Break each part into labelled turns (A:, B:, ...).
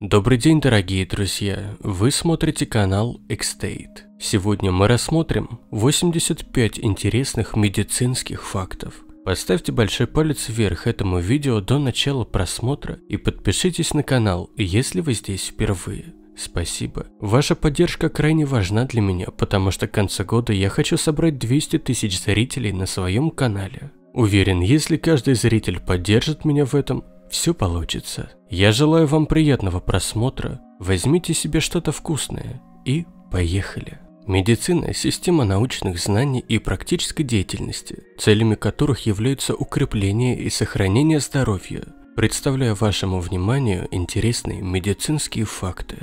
A: Добрый день, дорогие друзья! Вы смотрите канал Экстейт. Сегодня мы рассмотрим 85 интересных медицинских фактов. Поставьте большой палец вверх этому видео до начала просмотра и подпишитесь на канал, если вы здесь впервые. Спасибо. Ваша поддержка крайне важна для меня, потому что к концу года я хочу собрать 200 тысяч зрителей на своем канале. Уверен, если каждый зритель поддержит меня в этом, все получится. Я желаю вам приятного просмотра. Возьмите себе что-то вкусное и поехали. Медицина – система научных знаний и практической деятельности, целями которых являются укрепление и сохранение здоровья. Представляю вашему вниманию интересные медицинские факты.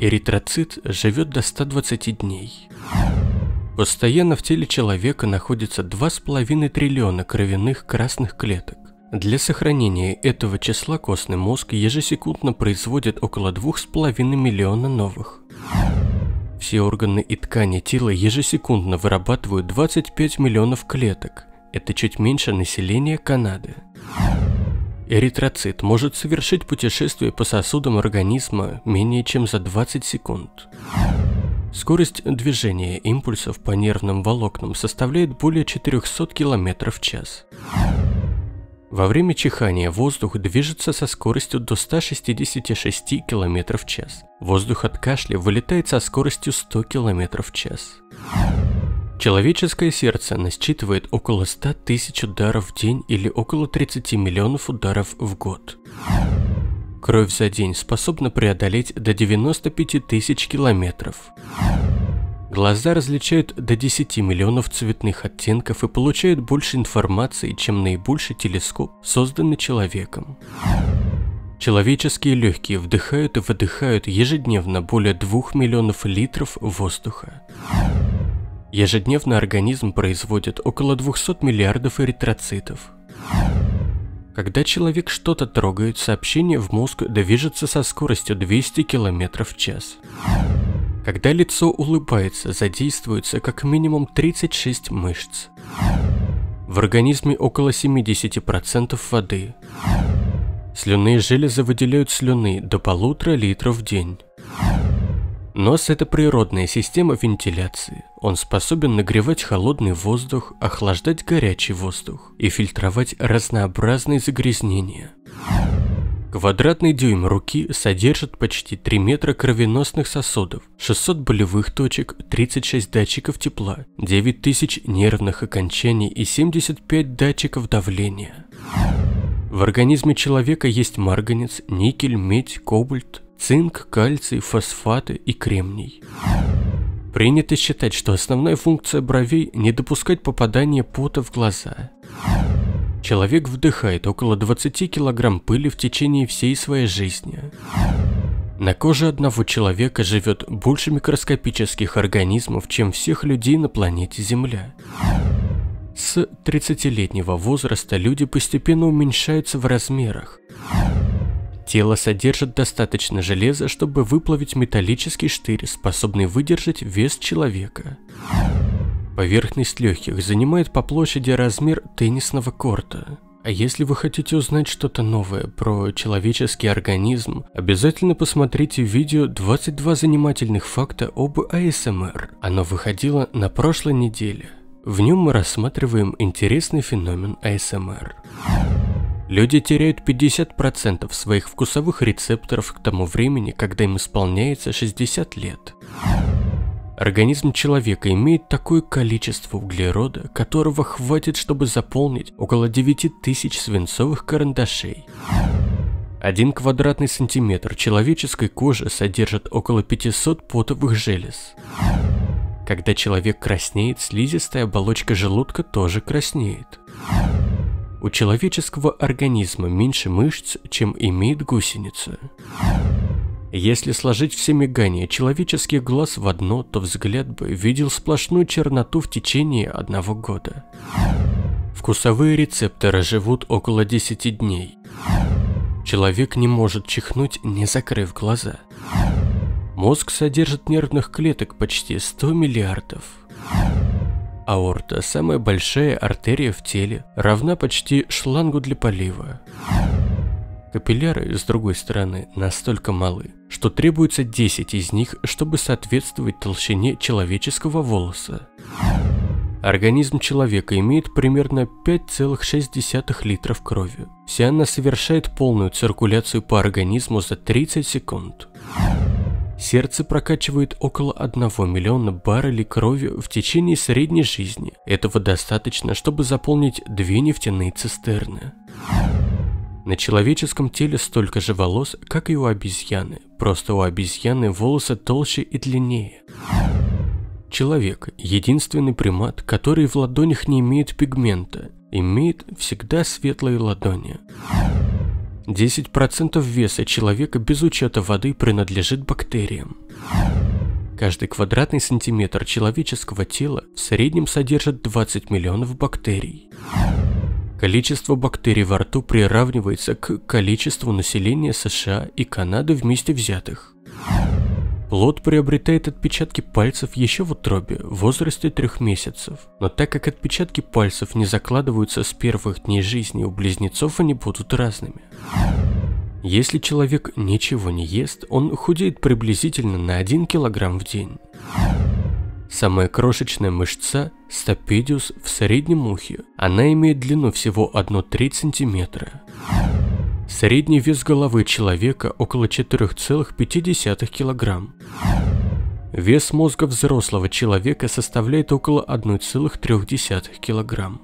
A: Эритроцит живет до 120 дней. Постоянно в теле человека находится 2,5 триллиона кровяных красных клеток. Для сохранения этого числа костный мозг ежесекундно производит около 2,5 миллиона новых. Все органы и ткани тела ежесекундно вырабатывают 25 миллионов клеток. Это чуть меньше населения Канады. Эритроцит может совершить путешествие по сосудам организма менее чем за 20 секунд. Скорость движения импульсов по нервным волокнам составляет более 400 км в час. Во время чихания воздух движется со скоростью до 166 км в час. Воздух от кашля вылетает со скоростью 100 км в час. Человеческое сердце насчитывает около 100 тысяч ударов в день или около 30 миллионов ударов в год. Кровь за день способна преодолеть до 95 тысяч километров. Глаза различают до 10 миллионов цветных оттенков и получают больше информации, чем наибольший телескоп, созданный человеком. Человеческие легкие вдыхают и выдыхают ежедневно более 2 миллионов литров воздуха. Ежедневно организм производит около 200 миллиардов эритроцитов. Когда человек что-то трогает, сообщение в мозг движется со скоростью 200 км в час. Когда лицо улыбается, задействуется как минимум 36 мышц. В организме около 70% воды. Слюнные железы выделяют слюны до полутора литров в день. Нос – это природная система вентиляции. Он способен нагревать холодный воздух, охлаждать горячий воздух и фильтровать разнообразные загрязнения. Квадратный дюйм руки содержит почти 3 метра кровеносных сосудов, 600 болевых точек, 36 датчиков тепла, 9000 нервных окончаний и 75 датчиков давления. В организме человека есть марганец, никель, медь, кобальт, цинк, кальций, фосфаты и кремний. Принято считать, что основная функция бровей – не допускать попадания пота в глаза. Человек вдыхает около 20 килограмм пыли в течение всей своей жизни. На коже одного человека живет больше микроскопических организмов, чем всех людей на планете Земля. С 30-летнего возраста люди постепенно уменьшаются в размерах. Тело содержит достаточно железа, чтобы выплавить металлический штырь, способный выдержать вес человека. Поверхность легких занимает по площади размер теннисного корта. А если вы хотите узнать что-то новое про человеческий организм, обязательно посмотрите видео «22 занимательных факта об АСМР». Оно выходило на прошлой неделе. В нем мы рассматриваем интересный феномен АСМР. Люди теряют 50% своих вкусовых рецепторов к тому времени, когда им исполняется 60 лет. Организм человека имеет такое количество углерода, которого хватит, чтобы заполнить около 9000 свинцовых карандашей. Один квадратный сантиметр человеческой кожи содержит около 500 потовых желез. Когда человек краснеет, слизистая оболочка желудка тоже краснеет. У человеческого организма меньше мышц, чем имеет гусеница. Если сложить все мигания человеческих глаз в одно, то взгляд бы видел сплошную черноту в течение одного года. Вкусовые рецепторы живут около 10 дней. Человек не может чихнуть, не закрыв глаза. Мозг содержит нервных клеток почти 100 миллиардов. Аорта, самая большая артерия в теле, равна почти шлангу для полива. Капилляры, с другой стороны, настолько малы, что требуется 10 из них, чтобы соответствовать толщине человеческого волоса. Организм человека имеет примерно 5,6 литров крови. Вся она совершает полную циркуляцию по организму за 30 секунд. Сердце прокачивает около 1 миллиона баррелей крови в течение средней жизни. Этого достаточно, чтобы заполнить две нефтяные цистерны. На человеческом теле столько же волос, как и у обезьяны, просто у обезьяны волосы толще и длиннее. Человек – единственный примат, который в ладонях не имеет пигмента, имеет всегда светлые ладони. 10% веса человека без учета воды принадлежит бактериям. Каждый квадратный сантиметр человеческого тела в среднем содержит 20 миллионов бактерий. Количество бактерий во рту приравнивается к количеству населения США и Канады вместе взятых. Плод приобретает отпечатки пальцев еще в утробе, в возрасте трех месяцев. Но так как отпечатки пальцев не закладываются с первых дней жизни у близнецов, они будут разными. Если человек ничего не ест, он худеет приблизительно на 1 килограмм в день. Самая крошечная мышца – стопедиус в среднем ухе. Она имеет длину всего 1,3 см. Средний вес головы человека около 4,5 кг. Вес мозга взрослого человека составляет около 1,3 кг.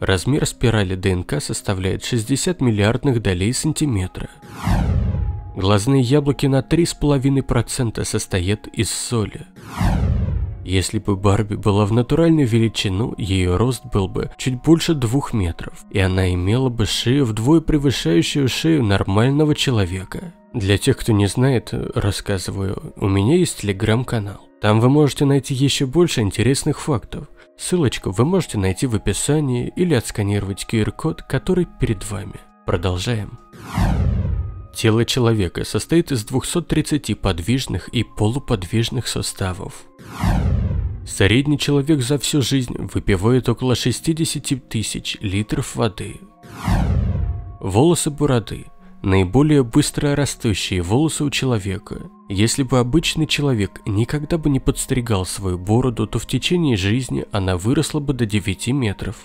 A: Размер спирали ДНК составляет 60 миллиардных долей сантиметра. Глазные яблоки на 3,5% состоят из соли. Если бы Барби была в натуральную величину, ее рост был бы чуть больше двух метров, и она имела бы шею вдвое превышающую шею нормального человека. Для тех, кто не знает, рассказываю, у меня есть телеграм-канал. Там вы можете найти еще больше интересных фактов. Ссылочку вы можете найти в описании или отсканировать QR-код, который перед вами. Продолжаем. Тело человека состоит из 230 подвижных и полуподвижных составов. Средний человек за всю жизнь выпивает около 60 тысяч литров воды. Волосы бороды – наиболее быстро растущие волосы у человека. Если бы обычный человек никогда бы не подстригал свою бороду, то в течение жизни она выросла бы до 9 метров.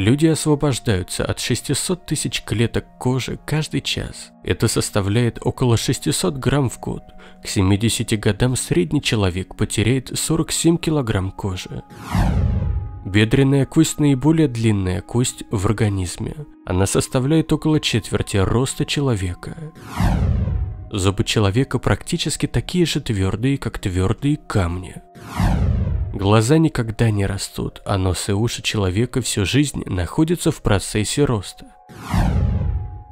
A: Люди освобождаются от 600 тысяч клеток кожи каждый час. Это составляет около 600 грамм в год. К 70 годам средний человек потеряет 47 килограмм кожи. Бедренная кость – наиболее длинная кость в организме. Она составляет около четверти роста человека. Зубы человека практически такие же твердые, как твердые камни. Глаза никогда не растут, а нос и уши человека всю жизнь находятся в процессе роста.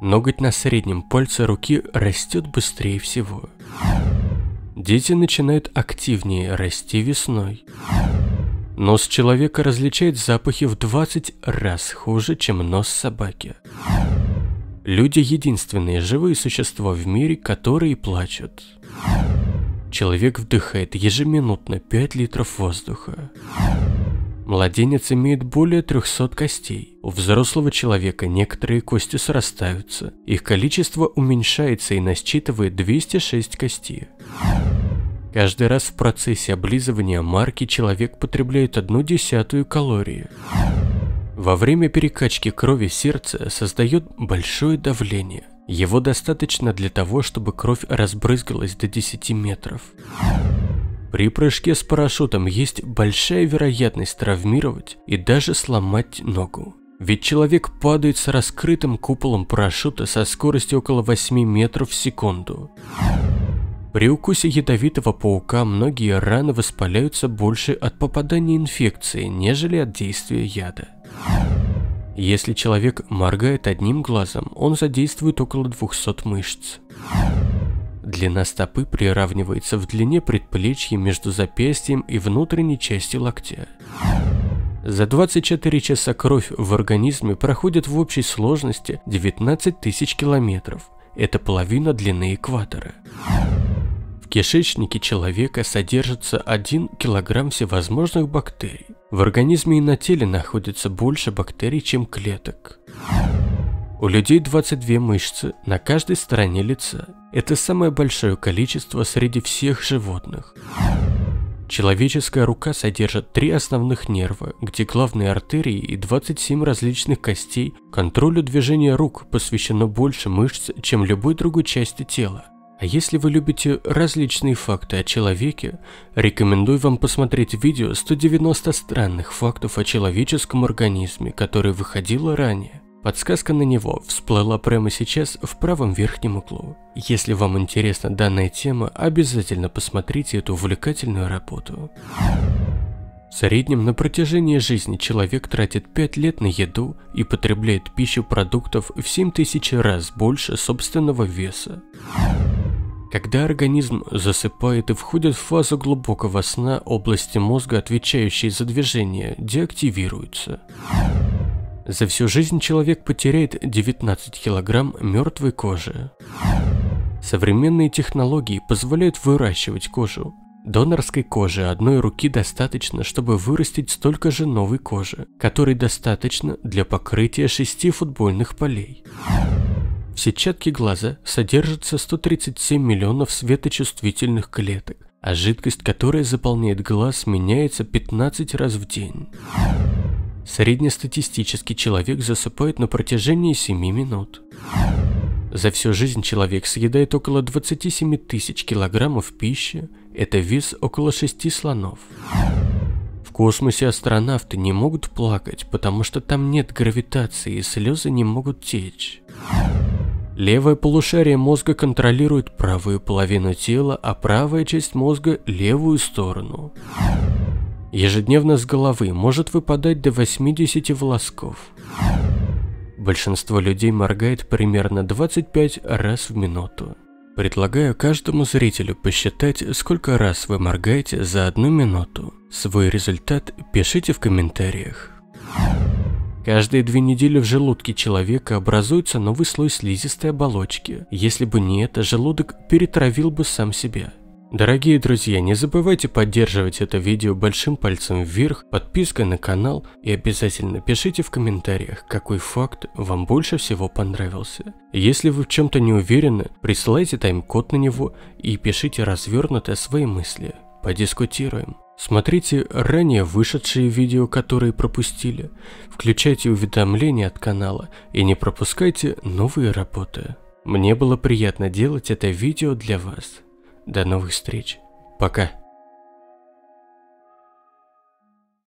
A: Ноготь на среднем пальце руки растет быстрее всего. Дети начинают активнее расти весной. Нос человека различает запахи в 20 раз хуже, чем нос собаки. Люди единственные живые существа в мире, которые плачут. Человек вдыхает ежеминутно 5 литров воздуха. Младенец имеет более 300 костей. У взрослого человека некоторые кости срастаются. Их количество уменьшается и насчитывает 206 костей. Каждый раз в процессе облизывания марки человек потребляет одну десятую калории. Во время перекачки крови сердце создает большое давление – его достаточно для того, чтобы кровь разбрызгалась до 10 метров. При прыжке с парашютом есть большая вероятность травмировать и даже сломать ногу. Ведь человек падает с раскрытым куполом парашюта со скоростью около 8 метров в секунду. При укусе ядовитого паука многие раны воспаляются больше от попадания инфекции, нежели от действия яда. Если человек моргает одним глазом, он задействует около 200 мышц. Длина стопы приравнивается в длине предплечья между запястьем и внутренней части локтя. За 24 часа кровь в организме проходит в общей сложности 19 тысяч километров. Это половина длины экватора кишечнике человека содержится 1 килограмм всевозможных бактерий. В организме и на теле находится больше бактерий, чем клеток. У людей 22 мышцы на каждой стороне лица. Это самое большое количество среди всех животных. Человеческая рука содержит три основных нерва, где главные артерии и 27 различных костей. Контролю движения рук посвящено больше мышц, чем любой другой части тела. А если вы любите различные факты о человеке, рекомендую вам посмотреть видео 190 странных фактов о человеческом организме, которое выходило ранее. Подсказка на него всплыла прямо сейчас в правом верхнем углу. Если вам интересна данная тема, обязательно посмотрите эту увлекательную работу. В среднем на протяжении жизни человек тратит 5 лет на еду и потребляет пищу продуктов в 7000 раз больше собственного веса. Когда организм засыпает и входит в фазу глубокого сна, области мозга, отвечающие за движение, деактивируются. За всю жизнь человек потеряет 19 килограмм мертвой кожи. Современные технологии позволяют выращивать кожу. Донорской кожи одной руки достаточно, чтобы вырастить столько же новой кожи, которой достаточно для покрытия шести футбольных полей сетчатке глаза содержится 137 миллионов светочувствительных клеток, а жидкость, которая заполняет глаз, меняется 15 раз в день. Среднестатистический человек засыпает на протяжении 7 минут. За всю жизнь человек съедает около 27 тысяч килограммов пищи, это вес около 6 слонов. В космосе астронавты не могут плакать, потому что там нет гравитации и слезы не могут течь. Левое полушарие мозга контролирует правую половину тела, а правая часть мозга – левую сторону. Ежедневно с головы может выпадать до 80 волосков. Большинство людей моргает примерно 25 раз в минуту. Предлагаю каждому зрителю посчитать, сколько раз вы моргаете за одну минуту. Свой результат пишите в комментариях. Каждые две недели в желудке человека образуется новый слой слизистой оболочки. Если бы не это, желудок перетравил бы сам себя. Дорогие друзья, не забывайте поддерживать это видео большим пальцем вверх, подпиской на канал и обязательно пишите в комментариях, какой факт вам больше всего понравился. Если вы в чем-то не уверены, присылайте тайм-код на него и пишите развернутые свои мысли. Подискутируем. Смотрите ранее вышедшие видео, которые пропустили. Включайте уведомления от канала и не пропускайте новые работы. Мне было приятно делать это видео для вас. До новых встреч. Пока.